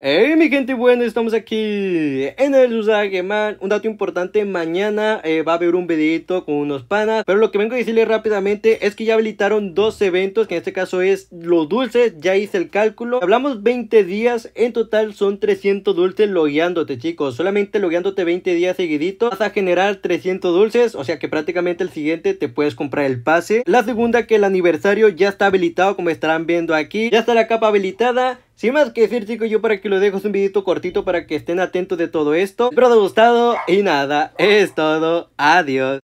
Hey eh, mi gente buena, estamos aquí en el Usage eh, Un dato importante, mañana eh, va a haber un videito con unos panas Pero lo que vengo a decirles rápidamente es que ya habilitaron dos eventos Que en este caso es los dulces, ya hice el cálculo Hablamos 20 días, en total son 300 dulces logueándote chicos Solamente logueándote 20 días seguidito vas a generar 300 dulces O sea que prácticamente el siguiente te puedes comprar el pase La segunda que el aniversario ya está habilitado como estarán viendo aquí Ya está la capa habilitada sin más que decir chicos, yo para que lo dejo es un videito cortito para que estén atentos de todo esto. Espero les gustado y nada, es todo. Adiós.